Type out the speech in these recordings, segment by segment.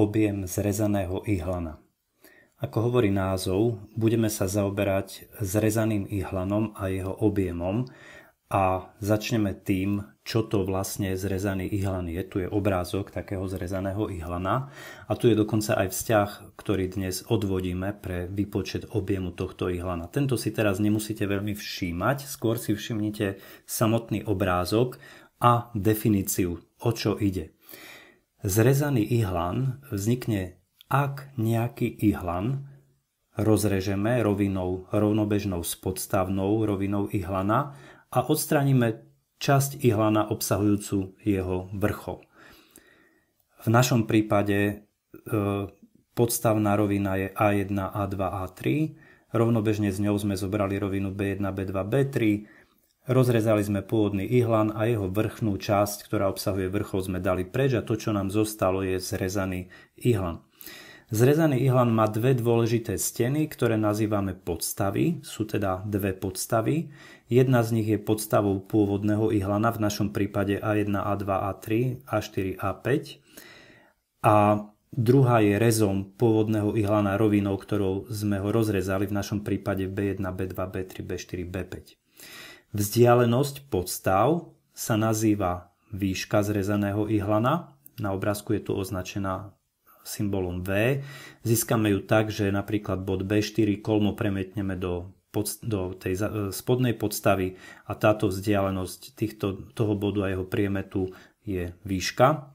objem zrezaného ihlana. Ako hovorí názov, budeme sa zaoberať zrezaným ihlanom a jeho objemom a začneme tým, čo to vlastne zrezaný ihlan je. Tu je obrázok takého zrezaného ihlana a tu je dokonca aj vzťah, ktorý dnes odvodíme pre výpočet objemu tohto ihlana. Tento si teraz nemusíte veľmi všímať, skôr si všimnite samotný obrázok a definíciu, o čo ide. Zrezaný ihlan vznikne, ak nejaký ihlan rozrežeme rovinou rovnobežnou s podstavnou rovinou ihlana a odstraníme časť ihlana obsahujúcu jeho vrchol. V našom prípade e, podstavná rovina je A1, A2, A3, rovnobežne s ňou sme zobrali rovinu B1, B2, B3, Rozrezali sme pôvodný ihlan a jeho vrchnú časť, ktorá obsahuje vrchol, sme dali preč a to, čo nám zostalo, je zrezaný ihlan. Zrezaný ihlan má dve dôležité steny, ktoré nazývame podstavy. Sú teda dve podstavy. Jedna z nich je podstavou pôvodného ihlana, v našom prípade A1, A2, A3, A4, A5. A druhá je rezom pôvodného ihlana rovinou, ktorou sme ho rozrezali, v našom prípade B1, B2, B3, B4, B5. Vzdialenosť podstav sa nazýva výška zrezaného ihlana. Na obrázku je tu označená symbolom V. Získame ju tak, že napríklad bod B4 kolmo premetneme do, pod, do tej e, spodnej podstavy a táto vzdialenosť týchto, toho bodu a jeho priemetu je výška.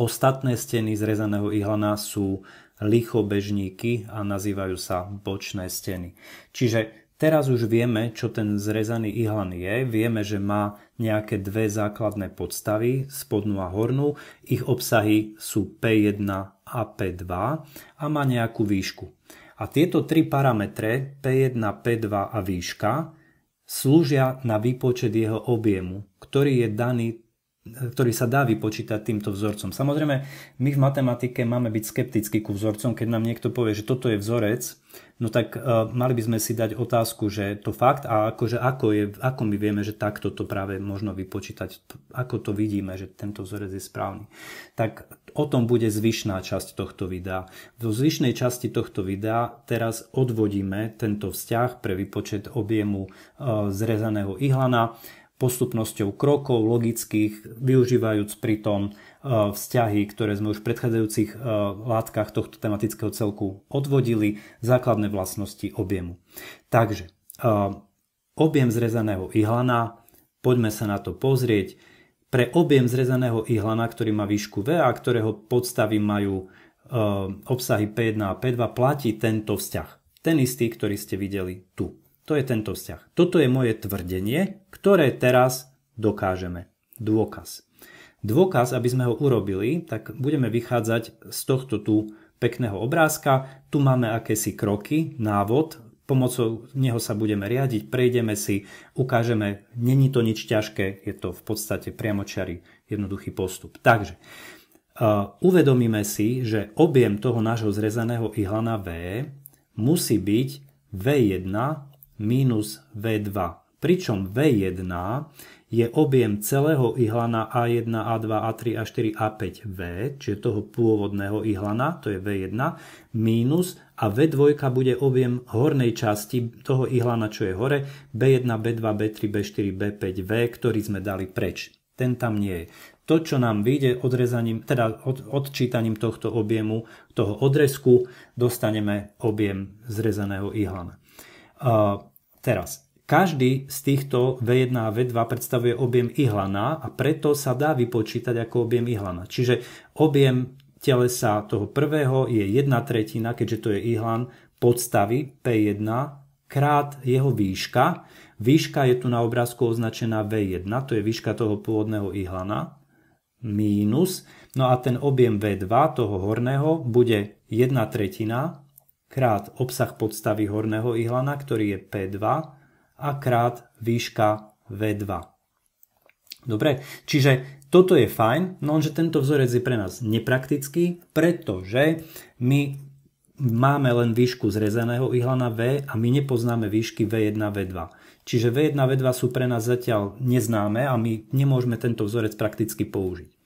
Ostatné steny zrezaného ihlana sú lichobežníky a nazývajú sa bočné steny. Čiže Teraz už vieme, čo ten zrezaný ihlan je, vieme, že má nejaké dve základné podstavy, spodnú a hornú, ich obsahy sú P1 a P2 a má nejakú výšku. A tieto tri parametre, P1, P2 a výška, slúžia na výpočet jeho objemu, ktorý je daný ktorý sa dá vypočítať týmto vzorcom. Samozrejme, my v matematike máme byť skeptickí ku vzorcom, keď nám niekto povie, že toto je vzorec, no tak uh, mali by sme si dať otázku, že to fakt a akože ako, je, ako my vieme, že takto to práve možno vypočítať, ako to vidíme, že tento vzorec je správny. Tak o tom bude zvyšná časť tohto videa. V zvyšnej časti tohto videa teraz odvodíme tento vzťah pre výpočet objemu uh, zrezaného ihlana postupnosťou krokov logických, využívajúc pritom e, vzťahy, ktoré sme už v predchádzajúcich e, látkach tohto tematického celku odvodili, základné vlastnosti objemu. Takže e, objem zrezaného ihlana, poďme sa na to pozrieť. Pre objem zrezaného ihlana, ktorý má výšku V a ktorého podstavy majú obsahy P1 a P2, platí tento vzťah. Ten istý, ktorý ste videli tu. To je tento vzťah. Toto je moje tvrdenie, ktoré teraz dokážeme. Dôkaz. Dôkaz, aby sme ho urobili, tak budeme vychádzať z tohto tu pekného obrázka. Tu máme akési kroky, návod, pomocou neho sa budeme riadiť, prejdeme si, ukážeme, není to nič ťažké, je to v podstate priamočarý, jednoduchý postup. Takže uh, uvedomíme si, že objem toho nášho zrezaného ihlana V musí byť V1 minus V2, pričom V1 je objem celého ihlana A1, A2, A3, A4, A5V, čiže toho pôvodného ihlana, to je V1, mínus a V2 bude objem hornej časti toho ihlana, čo je hore, B1, B2, B3, B4, B5V, ktorý sme dali preč. Ten tam nie je. To, čo nám vyjde odrezaním, teda od, odčítaním tohto objemu, toho odrezku, dostaneme objem zrezaného ihlana. Uh, Teraz, každý z týchto V1 a V2 predstavuje objem ihlana a preto sa dá vypočítať ako objem ihlana. Čiže objem telesa toho prvého je 1 tretina, keďže to je ihlan podstavy P1 krát jeho výška. Výška je tu na obrázku označená V1, to je výška toho pôvodného ihlana, mínus. No a ten objem V2 toho horného bude 1 tretina krát obsah podstavy horného ihlana, ktorý je P2 a krát výška V2. Dobre, čiže toto je fajn, no lenže tento vzorec je pre nás nepraktický, pretože my máme len výšku zrezaného ihlana V a my nepoznáme výšky V1, V2. Čiže V1, V2 sú pre nás zatiaľ neznáme a my nemôžeme tento vzorec prakticky použiť.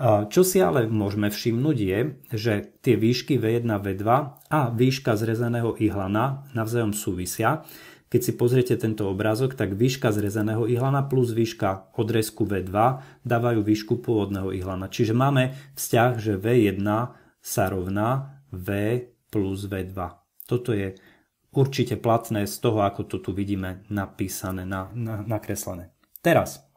Čo si ale môžeme všimnúť je, že tie výšky V1, V2 a výška zrezaného ihlana navzájom súvisia. Keď si pozriete tento obrázok, tak výška zrezaného ihlana plus výška odrezku V2 dávajú výšku pôvodného ihlana. Čiže máme vzťah, že V1 sa rovná V plus V2. Toto je určite platné z toho, ako to tu vidíme napísané, na, na, nakreslené. Teraz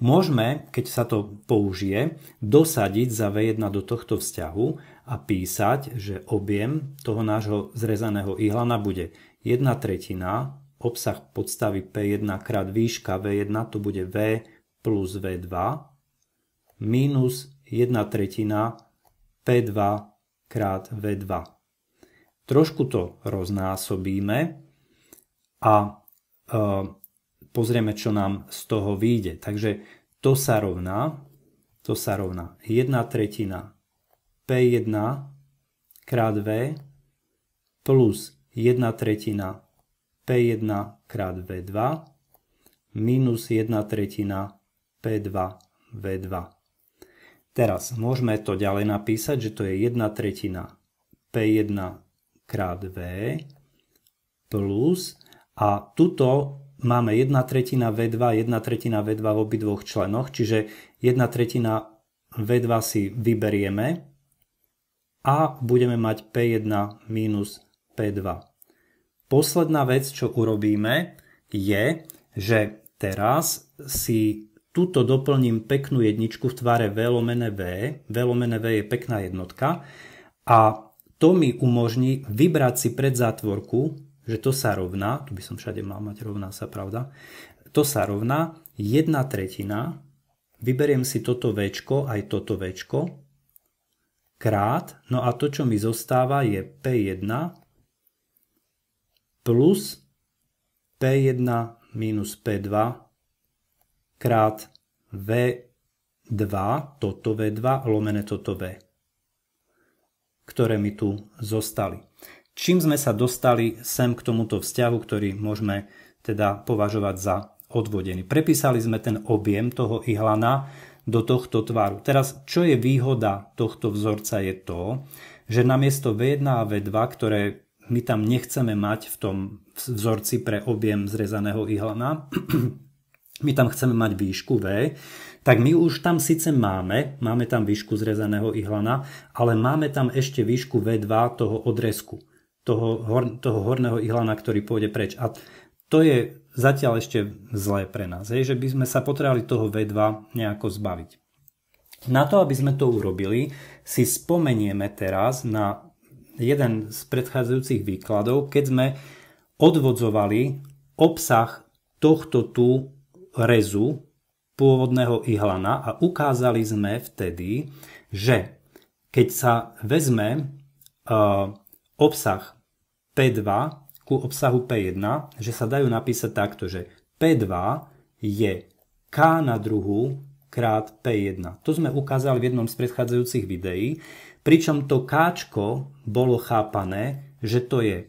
Môžeme, keď sa to použije, dosadiť za V1 do tohto vzťahu a písať, že objem toho nášho zrezaného ihlana bude 1 tretina, obsah podstavy P1 krát výška V1, to bude V plus V2, minus 1 tretina P2 krát V2. Trošku to roznásobíme a e, pozrieme, čo nám z toho vyjde. Takže to sa rovná, to sa rovná 1 tretina P1 krát V plus 1 tretina P1 krát V2 minus 1 tretina P2 V2. Teraz môžeme to ďalej napísať, že to je 1 tretina P1 krát V plus a tuto máme 1 tretina V2, 1 tretina V2 v obidvoch členoch, čiže 1 tretina V2 si vyberieme a budeme mať P1 minus P2. Posledná vec, čo urobíme, je, že teraz si túto doplním peknú jedničku v tvare V lomene V. V lomene V je pekná jednotka. A to mi umožní vybrať si pred zátvorku že to sa rovná, tu by som všade mal mať rovná sa, pravda, to sa rovná jedna tretina, vyberiem si toto väčko, aj toto väčko, krát, no a to, čo mi zostáva je P1 plus P1 minus P2 krát V2, toto V2, lomené toto V, ktoré mi tu zostali čím sme sa dostali sem k tomuto vzťahu, ktorý môžeme teda považovať za odvodený. Prepísali sme ten objem toho ihlana do tohto tvaru. Teraz, čo je výhoda tohto vzorca je to, že namiesto V1 a V2, ktoré my tam nechceme mať v tom vzorci pre objem zrezaného ihlana, my tam chceme mať výšku V, tak my už tam síce máme, máme tam výšku zrezaného ihlana, ale máme tam ešte výšku V2 toho odrezku toho, hor, toho horného ihlana, ktorý pôjde preč. A to je zatiaľ ešte zlé pre nás, hej, že by sme sa potrebovali toho V2 nejako zbaviť. Na to, aby sme to urobili, si spomenieme teraz na jeden z predchádzajúcich výkladov, keď sme odvodzovali obsah tohto tu rezu pôvodného ihlana a ukázali sme vtedy, že keď sa vezme uh, obsah P2 ku obsahu P1, že sa dajú napísať takto, že P2 je K na druhú krát P1. To sme ukázali v jednom z predchádzajúcich videí, pričom to K bolo chápané, že to je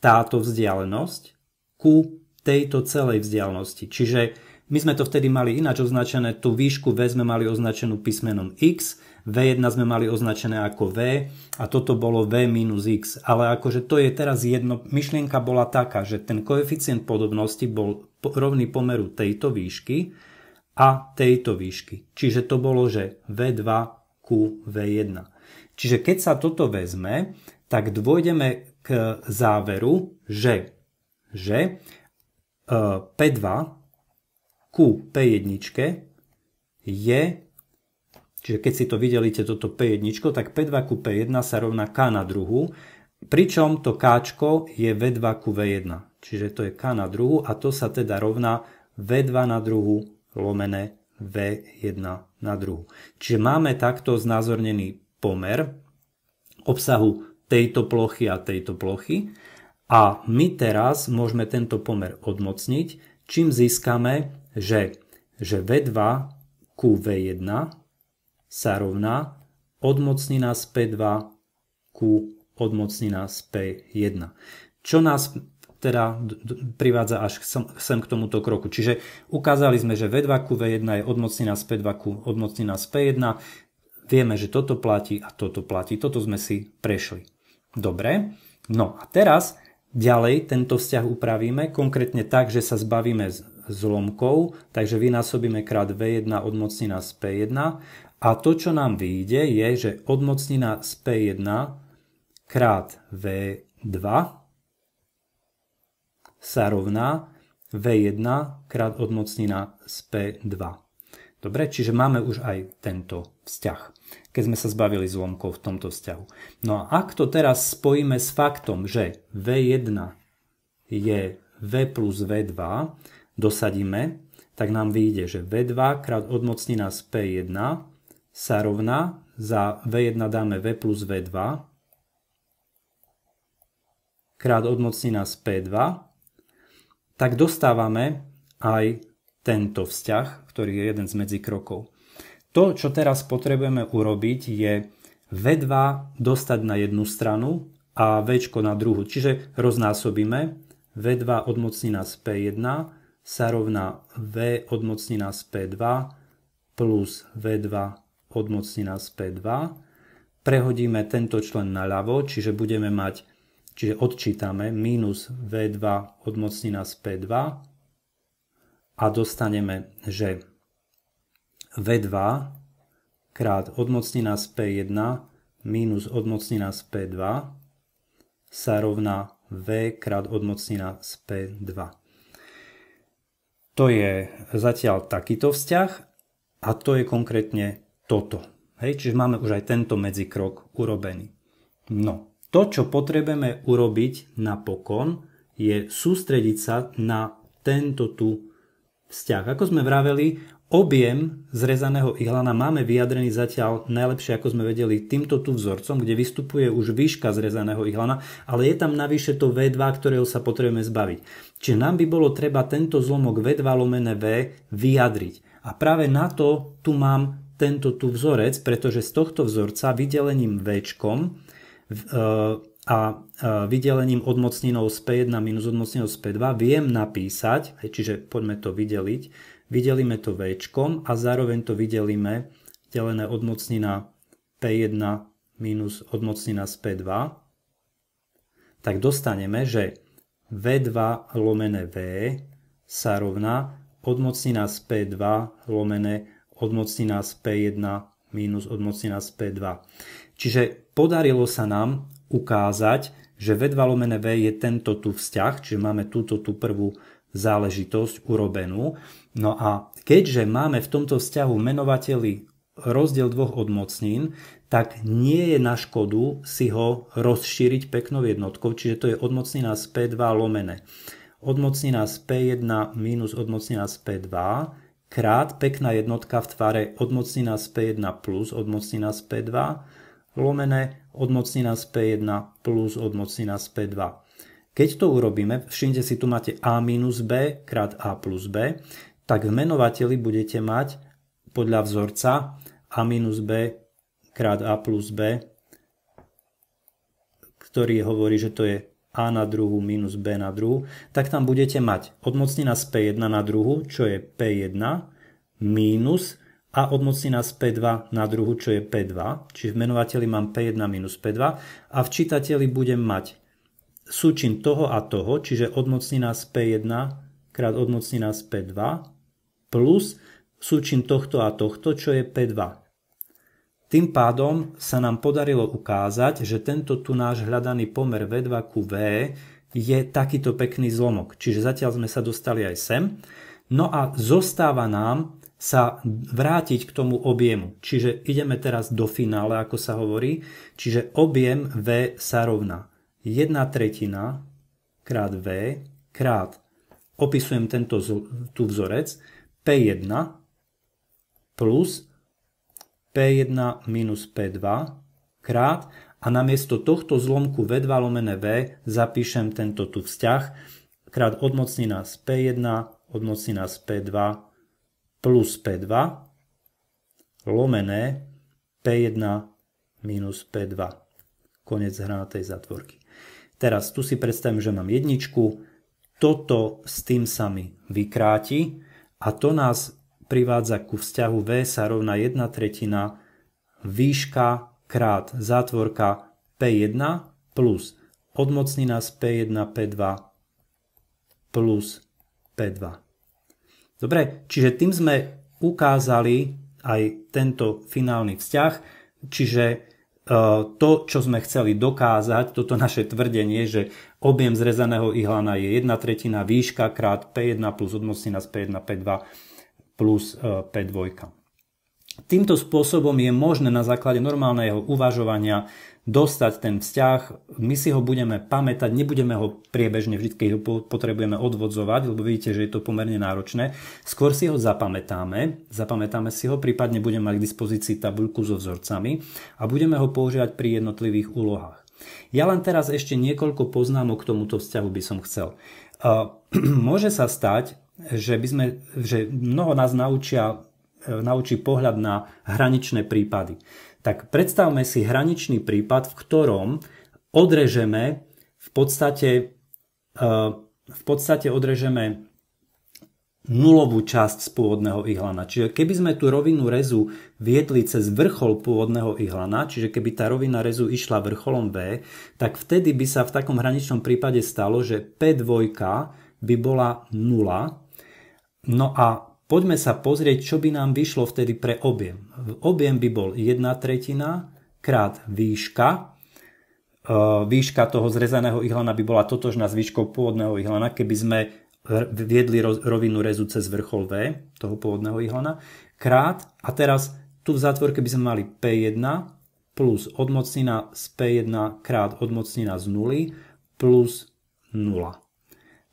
táto vzdialenosť ku tejto celej vzdialenosti. Čiže my sme to vtedy mali ináč označené, tú výšku V sme mali označenú písmenom X, V1 sme mali označené ako V a toto bolo V minus X. Ale akože to je teraz jedno, myšlienka bola taká, že ten koeficient podobnosti bol rovný pomeru tejto výšky a tejto výšky. Čiže to bolo, že V2 ku V1. Čiže keď sa toto vezme, tak dôjdeme k záveru, že, že e, P2 ku P1 je, čiže keď si to vydelíte toto P1, tak P2 ku P1 sa rovná K na druhu, pričom to K je V2 ku V1. Čiže to je K na druhu a to sa teda rovná V2 na druhu lomené V1 na druhu. Čiže máme takto znázornený pomer obsahu tejto plochy a tejto plochy a my teraz môžeme tento pomer odmocniť, čím získame že, že V2 ku V1 sa rovná odmocnina z P2 ku odmocnina z P1. Čo nás teda privádza až sem k tomuto kroku. Čiže ukázali sme, že V2 ku V1 je odmocnina z P2 ku odmocnina z P1. Vieme, že toto platí a toto platí. Toto sme si prešli. Dobre. No a teraz ďalej tento vzťah upravíme, konkrétne tak, že sa zbavíme zlomkov, takže vynásobíme krát V1 odmocnina z P1 a to, čo nám vyjde, je, že odmocnina z P1 krát V2 sa rovná V1 krát odmocnina z P2. Dobre, čiže máme už aj tento vzťah, keď sme sa zbavili zlomkov v tomto vzťahu. No a ak to teraz spojíme s faktom, že V1 je V plus V2, dosadíme, tak nám vyjde, že V2 krát odmocnina z P1 sa rovná, za V1 dáme V plus V2 krát odmocnina z P2, tak dostávame aj tento vzťah, ktorý je jeden z medzikrokov. To, čo teraz potrebujeme urobiť, je V2 dostať na jednu stranu a V na druhú. Čiže roznásobíme V2 odmocnina z P1 sa rovná V odmocnina z P2 plus V2 odmocnina z P2. Prehodíme tento člen naľavo, čiže budeme mať, čiže odčítame minus V2 odmocnina z P2 a dostaneme, že V2 krát odmocnina z P1 minus odmocnina z P2 sa rovná V krát odmocnina z P2. To je zatiaľ takýto vzťah a to je konkrétne toto. Hej, čiže máme už aj tento medzikrok urobený. No, to, čo potrebujeme urobiť napokon, je sústrediť sa na tento tu vzťah. Ako sme vraveli, Objem zrezaného ihlana máme vyjadrený zatiaľ najlepšie, ako sme vedeli, týmto tu vzorcom, kde vystupuje už výška zrezaného ihlana, ale je tam navyše to V2, ktorého sa potrebujeme zbaviť. Čiže nám by bolo treba tento zlomok V2 lomené V vyjadriť. A práve na to tu mám tento tu vzorec, pretože z tohto vzorca vydelením V e, a e, vydelením odmocninou z P1 minus odmocninou z P2 viem napísať, čiže poďme to vydeliť, Vydelíme to v a zároveň to vydelíme delené odmocnina P1 minus odmocnina z P2, tak dostaneme, že V2 lomené V sa rovná odmocnina z P2 lomené odmocnina z P1 minus odmocnina z P2. Čiže podarilo sa nám ukázať, že V2 lomené V je tento tu vzťah, čiže máme túto tú prvú záležitosť urobenú. No a keďže máme v tomto vzťahu menovateľi rozdiel dvoch odmocnín, tak nie je na škodu si ho rozšíriť peknou jednotkou, čiže to je odmocnina z P2 lomené. Odmocnina z P1 minus odmocnina z P2 krát pekná jednotka v tvare odmocnina z P1 plus odmocnina z P2 lomené odmocnina z P1 plus odmocnina z P2. Keď to urobíme, všimte si, tu máte a minus b krát a plus b, tak v menovateli budete mať podľa vzorca a minus b krát a plus b, ktorý hovorí, že to je a na druhu minus b na druhu, tak tam budete mať odmocnina z p1 na druhu, čo je p1, mínus a odmocnina z P2 na druhu, čo je P2, čiže v menovateli mám P1 minus P2 a v čitateli budem mať súčin toho a toho, čiže odmocnina z P1 krát odmocnina z P2 plus súčin tohto a tohto, čo je P2. Tým pádom sa nám podarilo ukázať, že tento tu náš hľadaný pomer V2 ku V je takýto pekný zlomok. Čiže zatiaľ sme sa dostali aj sem. No a zostáva nám sa vrátiť k tomu objemu. Čiže ideme teraz do finále, ako sa hovorí. Čiže objem V sa rovná 1 tretina krát V krát, opisujem tento, tu vzorec, P1 plus P1 minus P2 krát a namiesto tohto zlomku V2 lomené V zapíšem tento tu vzťah krát odmocnina z P1 odmocnina z P2 plus P2 lomené P1 minus P2. Konec hranatej zatvorky. Teraz tu si predstavím, že mám jedničku, toto s tým sa mi vykráti a to nás privádza ku vzťahu V sa rovná 1 tretina výška krát zátvorka P1 plus odmocní nás P1, P2 plus P2. Dobre, čiže tým sme ukázali aj tento finálny vzťah, čiže E, to, čo sme chceli dokázať, toto naše tvrdenie, že objem zrezaného ihlana je 1 tretina výška krát P1 plus odmocnina z P1 P2 plus e, P2. Týmto spôsobom je možné na základe normálneho uvažovania dostať ten vzťah. My si ho budeme pamätať, nebudeme ho priebežne vždy, keď ho potrebujeme odvodzovať, lebo vidíte, že je to pomerne náročné. Skôr si ho zapamätáme, zapamätáme si ho, prípadne budeme mať k dispozícii tabuľku so vzorcami a budeme ho používať pri jednotlivých úlohách. Ja len teraz ešte niekoľko poznámok k tomuto vzťahu by som chcel. Môže sa stať, že, by sme, že mnoho nás naučia E, naučí pohľad na hraničné prípady. Tak predstavme si hraničný prípad, v ktorom odrežeme v podstate, e, v podstate odrežeme nulovú časť z pôvodného ihlana. Čiže keby sme tú rovinu rezu viedli cez vrchol pôvodného ihlana, čiže keby tá rovina rezu išla vrcholom V, tak vtedy by sa v takom hraničnom prípade stalo, že P2 by bola 0. No a Poďme sa pozrieť, čo by nám vyšlo vtedy pre objem. Objem by bol 1 tretina krát výška. E, výška toho zrezaného ihlana by bola totožná s výškou pôvodného ihlana, keby sme viedli rovinu rezu cez vrchol V, toho pôvodného ihlana, krát, a teraz tu v zátvorke by sme mali P1 plus odmocnina z P1 krát odmocnina z 0 plus 0.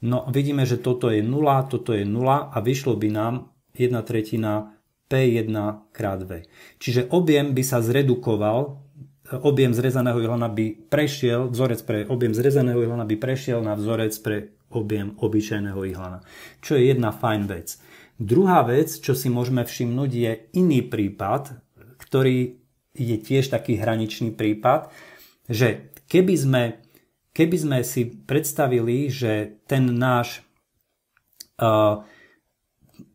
No vidíme, že toto je 0, toto je 0 a vyšlo by nám 1 tretina P1 krát V. Čiže objem by sa zredukoval, objem zrezaného jelena by prešiel, vzorec pre objem zrezaného jelena by prešiel na vzorec pre objem obyčajného ihlana. Čo je jedna fajn vec. Druhá vec, čo si môžeme všimnúť, je iný prípad, ktorý je tiež taký hraničný prípad, že keby sme keby sme si predstavili, že ten náš uh,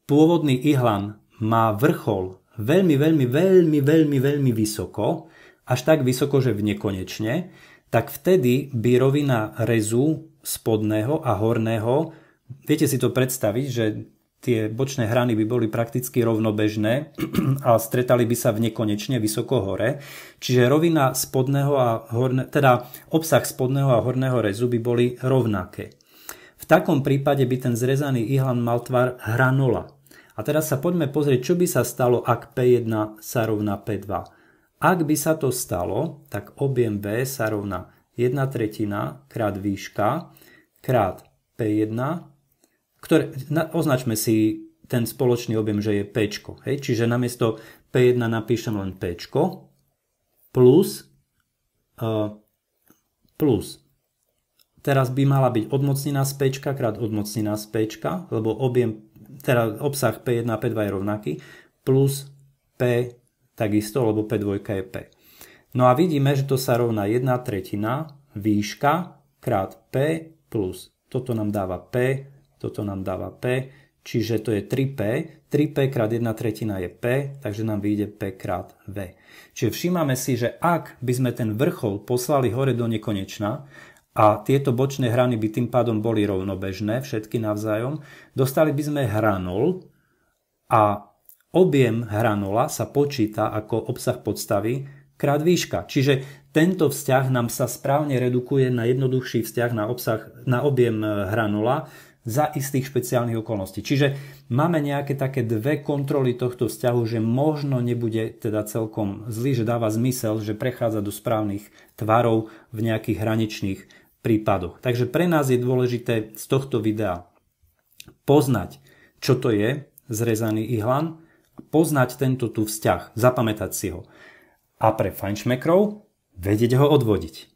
pôvodný ihlan má vrchol veľmi, veľmi, veľmi, veľmi, veľmi vysoko, až tak vysoko, že v nekonečne, tak vtedy by rovina rezu spodného a horného, viete si to predstaviť, že tie bočné hrany by boli prakticky rovnobežné a stretali by sa v nekonečne vysoko hore. Čiže rovina spodného a horne, teda obsah spodného a horného rezu by boli rovnaké. V takom prípade by ten zrezaný ihlan mal tvar hranola. A teraz sa poďme pozrieť, čo by sa stalo, ak P1 sa rovná P2. Ak by sa to stalo, tak objem B sa rovná 1 tretina krát výška krát P1 ktoré, na, označme si ten spoločný objem, že je P. Hej? Čiže namiesto P1 napíšem len P plus, uh, plus. Teraz by mala byť odmocnina z P krát odmocnina z P, lebo objem, teda obsah P1 a P2 je rovnaký, plus P takisto, lebo P2 je P. No a vidíme, že to sa rovná 1 tretina výška krát P plus. Toto nám dáva P toto nám dáva P, čiže to je 3P, 3P krát 1 tretina je P, takže nám vyjde P krát V. Čiže všímame si, že ak by sme ten vrchol poslali hore do nekonečna, a tieto bočné hrany by tým pádom boli rovnobežné, všetky navzájom, dostali by sme hranol a objem hranola sa počíta ako obsah podstavy krát výška. Čiže tento vzťah nám sa správne redukuje na jednoduchší vzťah na, obsah, na objem eh, hranola, za istých špeciálnych okolností. Čiže máme nejaké také dve kontroly tohto vzťahu, že možno nebude teda celkom zlý, že dáva zmysel, že prechádza do správnych tvarov v nejakých hraničných prípadoch. Takže pre nás je dôležité z tohto videa poznať, čo to je zrezaný ihlan, poznať tento tu vzťah, zapamätať si ho. A pre fajnšmekrov vedieť ho odvodiť.